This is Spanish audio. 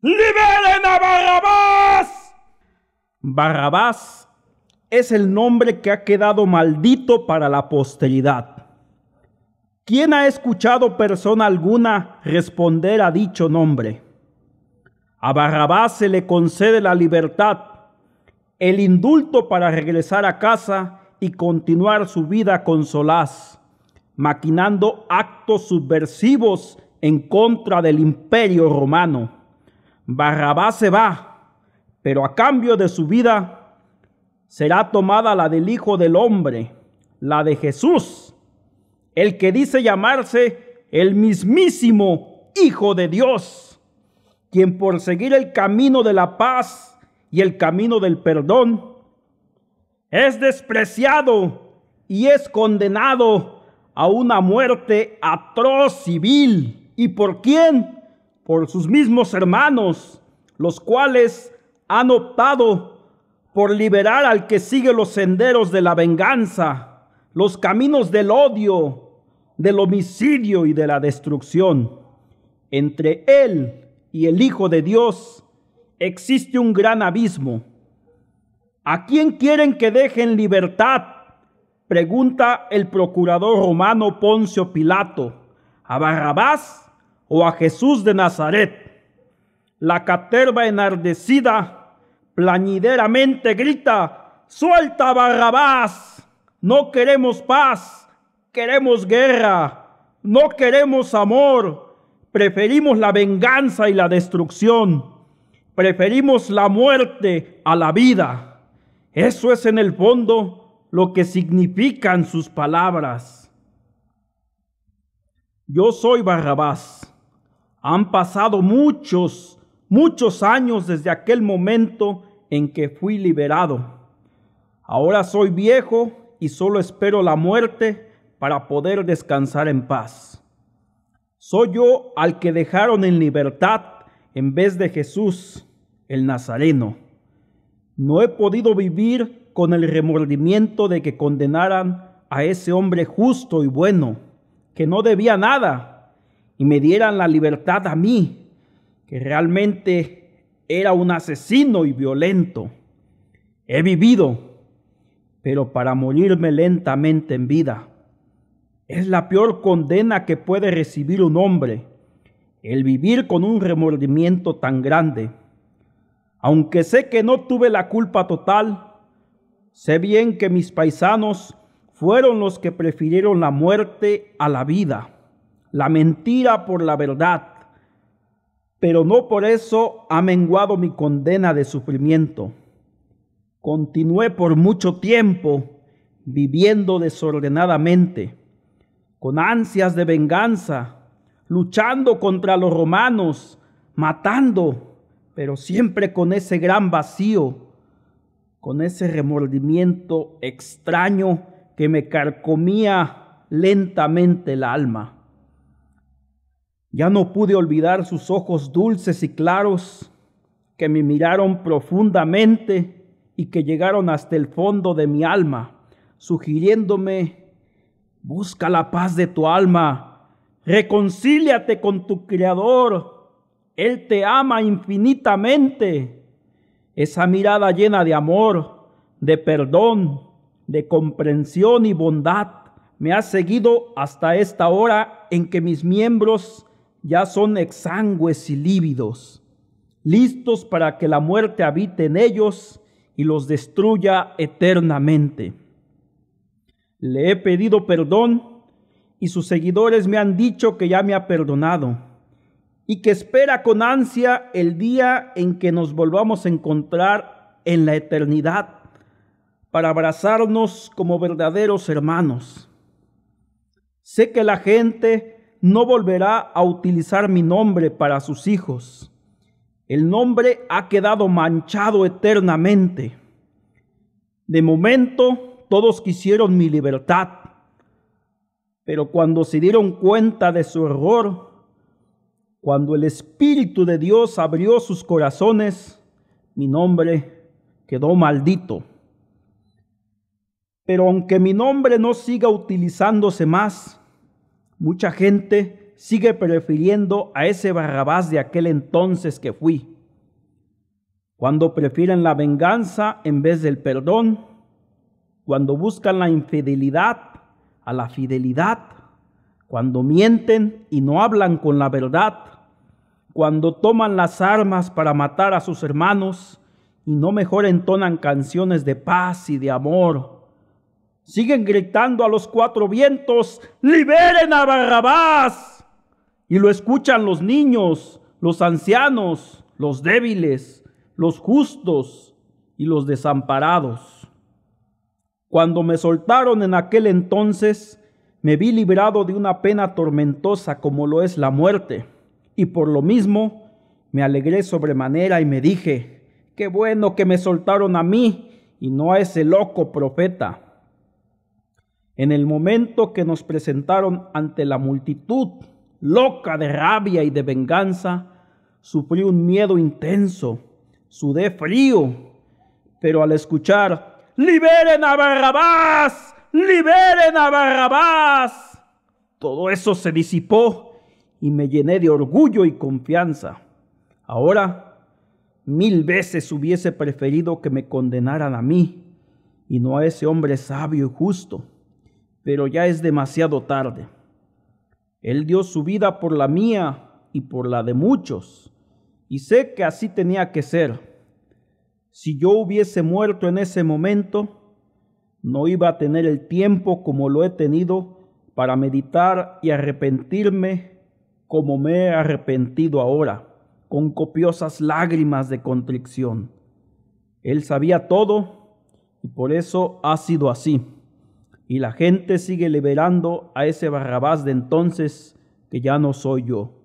¡Liberen a Barrabás! Barrabás es el nombre que ha quedado maldito para la posteridad. ¿Quién ha escuchado persona alguna responder a dicho nombre? A Barrabás se le concede la libertad, el indulto para regresar a casa y continuar su vida con solaz, maquinando actos subversivos en contra del imperio romano. Barrabás se va, pero a cambio de su vida será tomada la del Hijo del Hombre, la de Jesús, el que dice llamarse el mismísimo Hijo de Dios, quien por seguir el camino de la paz y el camino del perdón, es despreciado y es condenado a una muerte atroz civil. ¿Y por quién? por sus mismos hermanos, los cuales han optado por liberar al que sigue los senderos de la venganza, los caminos del odio, del homicidio y de la destrucción. Entre él y el Hijo de Dios existe un gran abismo. ¿A quién quieren que dejen libertad? Pregunta el procurador romano Poncio Pilato. ¿A Barrabás? o a Jesús de Nazaret. La caterva enardecida plañideramente grita, suelta Barrabás, no queremos paz, queremos guerra, no queremos amor, preferimos la venganza y la destrucción, preferimos la muerte a la vida. Eso es en el fondo lo que significan sus palabras. Yo soy Barrabás han pasado muchos, muchos años desde aquel momento en que fui liberado. Ahora soy viejo y solo espero la muerte para poder descansar en paz. Soy yo al que dejaron en libertad en vez de Jesús, el Nazareno. No he podido vivir con el remordimiento de que condenaran a ese hombre justo y bueno, que no debía nada y me dieran la libertad a mí, que realmente era un asesino y violento. He vivido, pero para morirme lentamente en vida. Es la peor condena que puede recibir un hombre, el vivir con un remordimiento tan grande. Aunque sé que no tuve la culpa total, sé bien que mis paisanos fueron los que prefirieron la muerte a la vida la mentira por la verdad, pero no por eso ha menguado mi condena de sufrimiento. Continué por mucho tiempo viviendo desordenadamente, con ansias de venganza, luchando contra los romanos, matando, pero siempre con ese gran vacío, con ese remordimiento extraño que me carcomía lentamente el alma. Ya no pude olvidar sus ojos dulces y claros que me miraron profundamente y que llegaron hasta el fondo de mi alma, sugiriéndome, busca la paz de tu alma, reconcíliate con tu Creador, Él te ama infinitamente. Esa mirada llena de amor, de perdón, de comprensión y bondad me ha seguido hasta esta hora en que mis miembros ya son exangües y lívidos, listos para que la muerte habite en ellos y los destruya eternamente. Le he pedido perdón y sus seguidores me han dicho que ya me ha perdonado y que espera con ansia el día en que nos volvamos a encontrar en la eternidad para abrazarnos como verdaderos hermanos. Sé que la gente no volverá a utilizar mi nombre para sus hijos. El nombre ha quedado manchado eternamente. De momento todos quisieron mi libertad, pero cuando se dieron cuenta de su error, cuando el Espíritu de Dios abrió sus corazones, mi nombre quedó maldito. Pero aunque mi nombre no siga utilizándose más, Mucha gente sigue prefiriendo a ese Barrabás de aquel entonces que fui. Cuando prefieren la venganza en vez del perdón, cuando buscan la infidelidad a la fidelidad, cuando mienten y no hablan con la verdad, cuando toman las armas para matar a sus hermanos y no mejor entonan canciones de paz y de amor siguen gritando a los cuatro vientos, liberen a Barrabás. Y lo escuchan los niños, los ancianos, los débiles, los justos y los desamparados. Cuando me soltaron en aquel entonces, me vi librado de una pena tormentosa como lo es la muerte, y por lo mismo me alegré sobremanera y me dije, qué bueno que me soltaron a mí y no a ese loco profeta en el momento que nos presentaron ante la multitud, loca de rabia y de venganza, sufrí un miedo intenso, sudé frío, pero al escuchar, ¡Liberen a Barrabás! ¡Liberen a Barrabás! Todo eso se disipó y me llené de orgullo y confianza. Ahora, mil veces hubiese preferido que me condenaran a mí y no a ese hombre sabio y justo pero ya es demasiado tarde. Él dio su vida por la mía y por la de muchos, y sé que así tenía que ser. Si yo hubiese muerto en ese momento, no iba a tener el tiempo como lo he tenido para meditar y arrepentirme como me he arrepentido ahora, con copiosas lágrimas de contrición. Él sabía todo y por eso ha sido así. Y la gente sigue liberando a ese Barrabás de entonces que ya no soy yo.